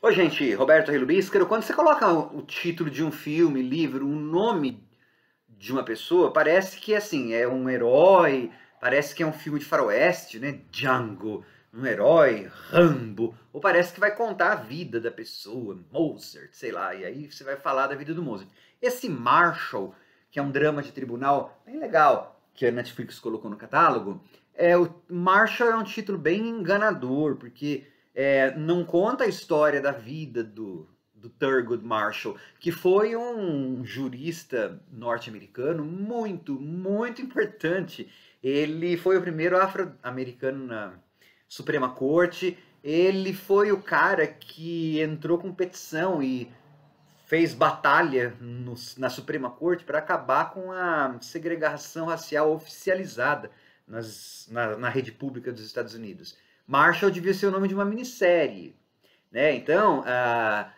Oi, gente, Roberto Rilubíscaro. Quando você coloca o título de um filme, livro, o um nome de uma pessoa, parece que assim, é um herói, parece que é um filme de faroeste, né? Django, um herói, Rambo, ou parece que vai contar a vida da pessoa, Mozart, sei lá, e aí você vai falar da vida do Mozart. Esse Marshall, que é um drama de tribunal bem legal, que a Netflix colocou no catálogo, é o Marshall é um título bem enganador, porque é, não conta a história da vida do, do Thurgood Marshall, que foi um jurista norte-americano muito, muito importante. Ele foi o primeiro afro-americano na Suprema Corte. Ele foi o cara que entrou com petição e fez batalha no, na Suprema Corte para acabar com a segregação racial oficializada nas, na, na rede pública dos Estados Unidos. Marshall devia ser o nome de uma minissérie. Né? Então, uh, ah,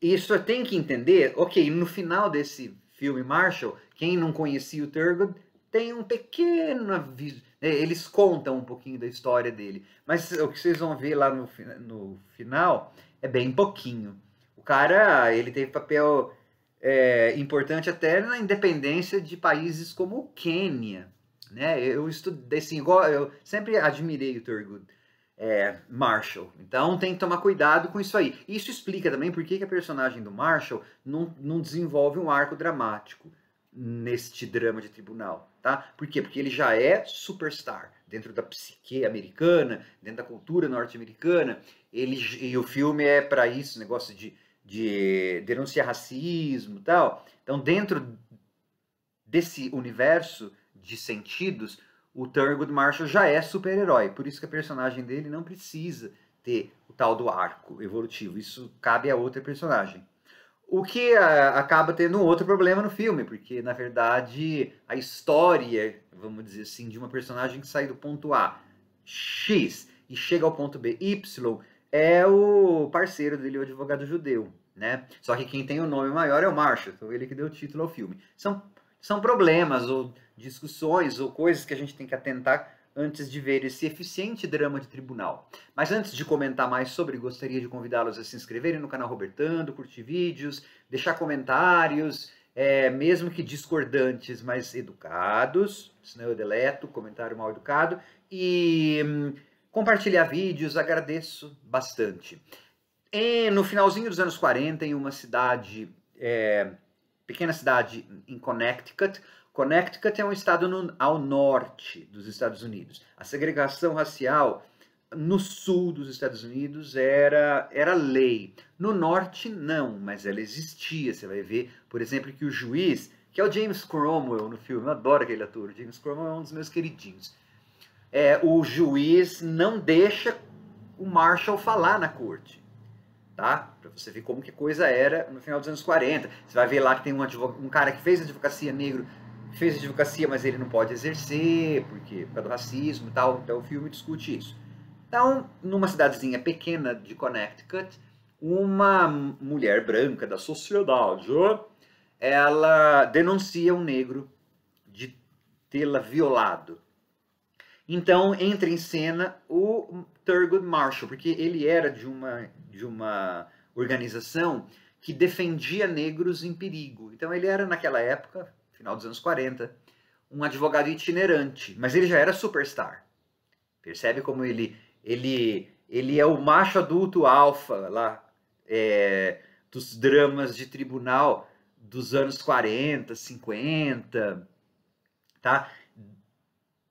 isso tem que entender, ok, no final desse filme Marshall, quem não conhecia o Turgot tem um pequeno aviso, né? eles contam um pouquinho da história dele, mas o que vocês vão ver lá no, no final é bem pouquinho. O cara, ele teve papel é, importante até na independência de países como o Quênia, né? Eu estudei, assim, igual, eu sempre admirei o Turgot, é, Marshall. Então tem que tomar cuidado com isso aí. Isso explica também por que, que a personagem do Marshall não, não desenvolve um arco dramático neste drama de tribunal, tá? Por quê? Porque ele já é superstar dentro da psique americana, dentro da cultura norte-americana. Ele e o filme é para isso, negócio de, de denunciar racismo, tal. Então, dentro desse universo de sentidos, o Thurgood Marshall já é super-herói, por isso que a personagem dele não precisa ter o tal do arco evolutivo. Isso cabe a outra personagem. O que a, eh, acaba tendo um outro problema no filme, porque na verdade a história, vamos dizer assim, de uma personagem que sai do ponto A, X, e chega ao ponto B, Y, é o parceiro dele, o advogado judeu. Né? Só que quem tem o nome maior é o Marshall, então ele que deu o título ao filme. São são problemas ou discussões ou coisas que a gente tem que atentar antes de ver esse eficiente drama de tribunal. Mas antes de comentar mais sobre, gostaria de convidá-los a se inscreverem no canal Robertando, curtir vídeos, deixar comentários, é, mesmo que discordantes, mas educados, senão eu deleto, comentário mal educado, e hum, compartilhar vídeos, agradeço bastante. E no finalzinho dos anos 40, em uma cidade é, pequena cidade em Connecticut. Connecticut é um estado no, ao norte dos Estados Unidos. A segregação racial no sul dos Estados Unidos era, era lei. No norte, não, mas ela existia. Você vai ver, por exemplo, que o juiz, que é o James Cromwell no filme, eu adoro aquele ator, o James Cromwell é um dos meus queridinhos. É, o juiz não deixa o Marshall falar na corte tá? Para você ver como que coisa era no final dos anos 40. Você vai ver lá que tem um, um cara que fez advocacia negro, fez advocacia, mas ele não pode exercer, porque por causa do racismo e tal. Então o filme discute isso. Então, numa cidadezinha pequena de Connecticut, uma mulher branca da sociedade, ela denuncia um negro de tê-la violado. Então entra em cena o Thurgood Marshall, porque ele era de uma, de uma organização que defendia negros em perigo. Então ele era, naquela época, final dos anos 40, um advogado itinerante, mas ele já era superstar. Percebe como ele ele ele é o macho adulto alfa lá é, dos dramas de tribunal dos anos 40, 50, tá?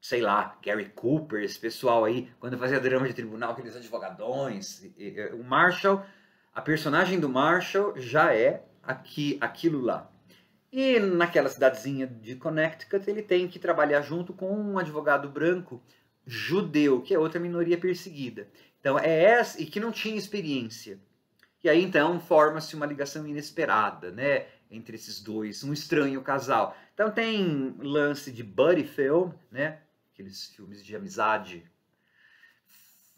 sei lá, Gary Cooper, esse pessoal aí, quando fazia drama de tribunal, aqueles advogadões. o Marshall, a personagem do Marshall já é aqui, aquilo lá. E naquela cidadezinha de Connecticut, ele tem que trabalhar junto com um advogado branco judeu, que é outra minoria perseguida. Então, é essa, e que não tinha experiência. E aí, então, forma-se uma ligação inesperada, né? Entre esses dois, um estranho casal. Então, tem lance de buddy film, né? aqueles filmes de amizade,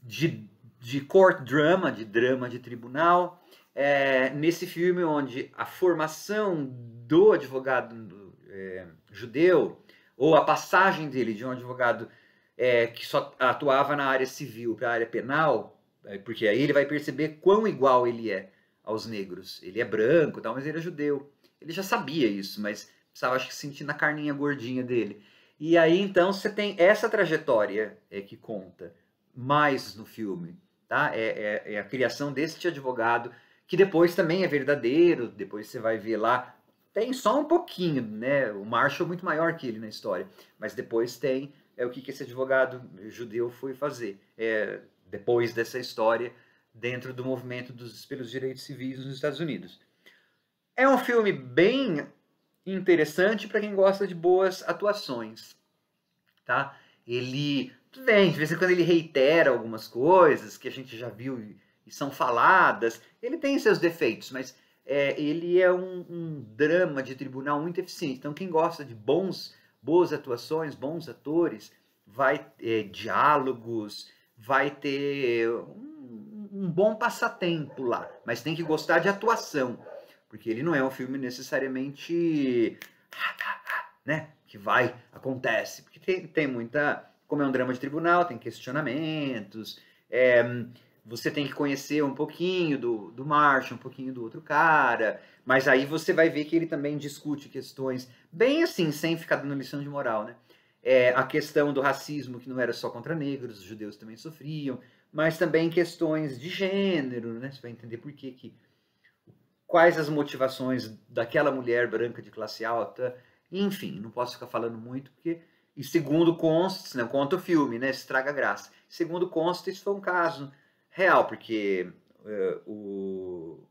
de, de court drama, de drama de tribunal. É, nesse filme, onde a formação do advogado é, judeu, ou a passagem dele de um advogado é, que só atuava na área civil para a área penal, é, porque aí ele vai perceber quão igual ele é aos negros. Ele é branco, tal, mas ele é judeu. Ele já sabia isso, mas precisava acho que sentir na carninha gordinha dele. E aí então você tem essa trajetória é que conta mais no filme, tá? É, é, é a criação deste advogado que depois também é verdadeiro. Depois você vai ver lá tem só um pouquinho, né? O Marshall é muito maior que ele na história, mas depois tem é o que, que esse advogado judeu foi fazer é, depois dessa história dentro do movimento dos, pelos direitos civis nos Estados Unidos. É um filme bem interessante para quem gosta de boas atuações, tá? Ele, tudo bem, de vez em quando ele reitera algumas coisas que a gente já viu e são faladas. Ele tem seus defeitos, mas é, ele é um, um, drama de tribunal muito eficiente. Então, quem gosta de bons, boas atuações, bons atores, vai ter é, diálogos, vai ter um, um bom passatempo lá, mas tem que gostar de atuação. Porque ele não é um filme necessariamente. Né? Que vai, acontece. Porque tem, tem muita. Como é um drama de tribunal, tem questionamentos. É, você tem que conhecer um pouquinho do, do Marsh, um pouquinho do outro cara, mas aí você vai ver que ele também discute questões, bem assim, sem ficar dando lição de moral, né? É, a questão do racismo, que não era só contra negros, os judeus também sofriam, mas também questões de gênero, né? Você vai entender por que, que quais as motivações daquela mulher branca de classe alta, enfim, não posso ficar falando muito porque e segundo consta, não conta o filme, né? Estraga a graça. Segundo consta, isso foi um caso real, porque uh, o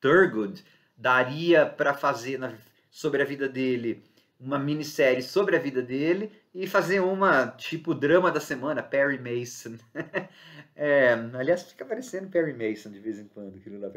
Thurgood daria para fazer na, sobre a vida dele uma minissérie sobre a vida dele e fazer uma tipo drama da semana, Perry Mason. é, aliás, fica aparecendo Perry Mason de vez em quando, aquilo lá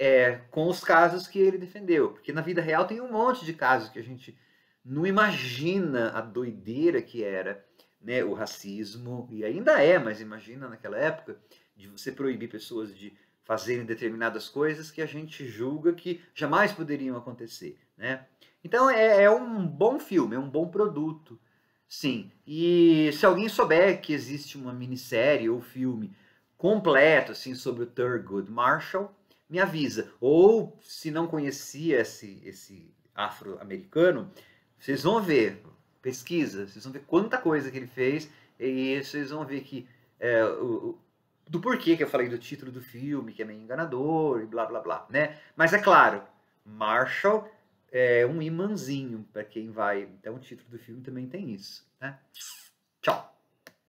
é, com os casos que ele defendeu. Porque na vida real tem um monte de casos que a gente não imagina a doideira que era né, o racismo, e ainda é, mas imagina naquela época, de você proibir pessoas de fazerem determinadas coisas que a gente julga que jamais poderiam acontecer. Né? Então é, é um bom filme, é um bom produto. Sim, e se alguém souber que existe uma minissérie ou filme completo assim sobre o Thurgood Marshall, me avisa. Ou se não conhecia esse, esse afro-americano, vocês vão ver, pesquisa, vocês vão ver quanta coisa que ele fez e vocês vão ver que é, o, do porquê que eu falei do título do filme, que é meio enganador e blá blá blá, né? Mas é claro, Marshall é um imãzinho para quem vai. Então o título do filme também tem isso, né? Tchau.